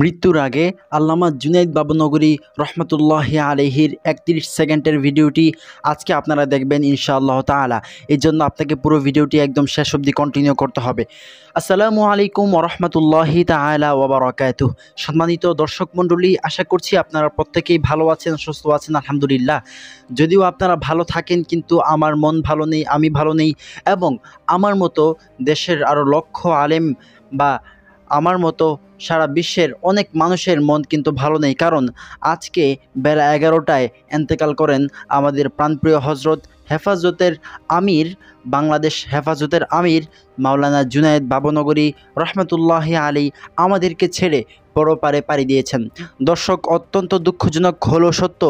মৃত্যুর আগে আল্লামা জুনাইদ বাবুনগরী রহমতুল্লাহ আলহির একত্রিশ সেকেন্ডের ভিডিওটি আজকে আপনারা দেখবেন আল্লাহ তালা এই জন্য আপনাকে পুরো ভিডিওটি একদম শেষ অব্দি কন্টিনিউ করতে হবে আসসালামু আলাইকুম রহমতুল্লাহি তালা ওবরাকাত সম্মানিত দর্শক মণ্ডলী আশা করছি আপনারা প্রত্যেকেই ভালো আছেন সুস্থ আছেন আলহামদুলিল্লাহ যদিও আপনারা ভালো থাকেন কিন্তু আমার মন ভালো নেই আমি ভালো নেই এবং আমার মতো দেশের আরও লক্ষ আলেম বা আমার মতো সারা বিশ্বের অনেক মানুষের মন কিন্তু ভালো নেই কারণ আজকে বেলা এগারোটায় এন্তেকাল করেন আমাদের প্রাণপ্রিয় হজরত হেফাজতের আমির বাংলাদেশ হেফাজতের আমির মাওলানা জুনায়েদ বাবনগরী রহমতুল্লাহ আলী আমাদেরকে ছেড়ে বড় পারে পাড়ি দিয়েছেন দর্শক অত্যন্ত দুঃখজনক হলো সত্য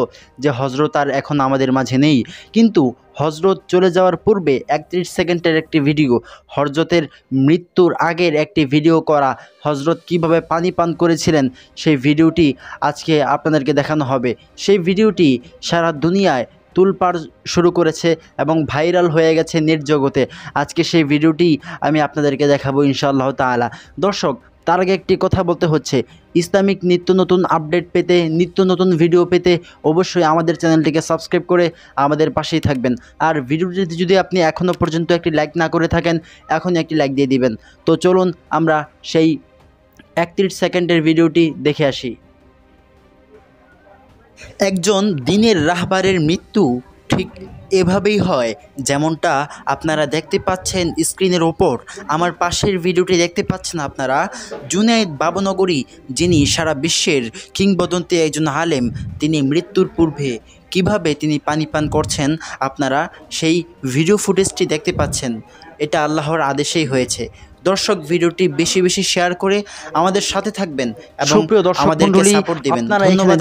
যে হজরত আর এখন আমাদের মাঝে নেই কিন্তু হজরত চলে যাওয়ার পূর্বে একত্রিশ সেকেন্ডের একটি ভিডিও হজরতের মৃত্যুর আগের একটি ভিডিও করা হজরত কিভাবে পানি পান করেছিলেন সেই ভিডিওটি আজকে আপনাদেরকে দেখানো হবে সেই ভিডিওটি সারা দুনিয়ায় তুলপাড় শুরু করেছে এবং ভাইরাল হয়ে গেছে নেট জগতে আজকে সেই ভিডিওটি আমি আপনাদেরকে দেখাবো ইনশাআল্লাহ তালা দর্শক তার আগে একটি কথা বলতে হচ্ছে ইসলামিক নিত্য নতুন আপডেট পেতে নিত্য নতুন ভিডিও পেতে অবশ্যই আমাদের চ্যানেলটিকে সাবস্ক্রাইব করে আমাদের পাশেই থাকবেন আর ভিডিওটি যদি আপনি এখনও পর্যন্ত একটি লাইক না করে থাকেন এখনই একটি লাইক দিয়ে দিবেন তো চলুন আমরা সেই একত্রিশ সেকেন্ডের ভিডিওটি দেখে আসি একজন দিনের রাহবারের মৃত্যু ঠিক এভাবেই হয় যেমনটা আপনারা দেখতে পাচ্ছেন স্ক্রিনের ওপর আমার পাশের ভিডিওটি দেখতে পাচ্ছেন আপনারা জুনায়েদ বাবনগরী যিনি সারা বিশ্বের কিংবদন্তি একজন আলেম তিনি মৃত্যুর পূর্বে কিভাবে তিনি পানি পান করছেন আপনারা সেই ভিডিও ফুটেজটি দেখতে পাচ্ছেন এটা আল্লাহর আদেশেই হয়েছে দর্শক ভিডিওটি বেশি বেশি শেয়ার করে আমাদের সাথে থাকবেন এবং আমাদেরকে সাপোর্ট দিবেন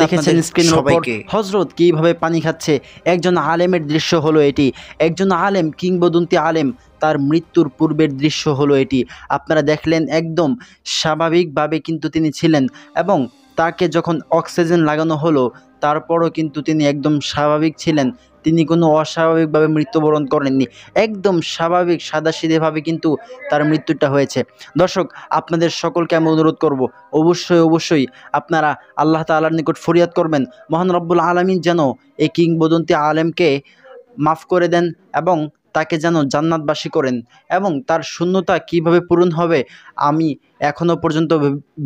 দেখেছেন স্ক্রিন হজরত হযরত কিভাবে পানি খাচ্ছে একজন আলেমের দৃশ্য হলো এটি একজন আলেম কিংবদন্তি আলেম তার মৃত্যুর পূর্বের দৃশ্য হলো এটি আপনারা দেখলেন একদম স্বাভাবিকভাবে কিন্তু তিনি ছিলেন এবং তাকে যখন অক্সিজেন লাগানো হলো তারপরও কিন্তু তিনি একদম স্বাভাবিক ছিলেন তিনি কোনো অস্বাভাবিকভাবে মৃত্যুবরণ করেননি একদম স্বাভাবিক সাদাসিধেভাবে কিন্তু তার মৃত্যুটা হয়েছে দর্শক আপনাদের সকলকে আমি অনুরোধ করব অবশ্যই অবশ্যই আপনারা আল্লাহ তালার নিকট ফরিয়াদ করবেন মহান রব্বুল আলমিন যেন এই কিংবদন্তি আলেমকে মাফ করে দেন এবং তাকে যেন জান্নাতবাসী করেন এবং তার শূন্যতা কিভাবে পূরণ হবে আমি এখনও পর্যন্ত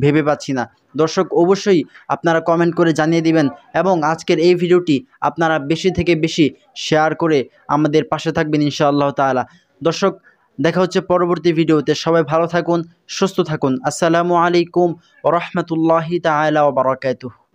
ভেবে পাচ্ছি না দর্শক অবশ্যই আপনারা কমেন্ট করে জানিয়ে দিবেন এবং আজকের এই ভিডিওটি আপনারা বেশি থেকে বেশি শেয়ার করে আমাদের পাশে থাকবেন ইনশাআল্লাহ তালা দর্শক দেখা হচ্ছে পরবর্তী ভিডিওতে সবাই ভালো থাকুন সুস্থ থাকুন আসসালামু আলাইকুম রহমতুল্লাহি তালা বারাকাতুহ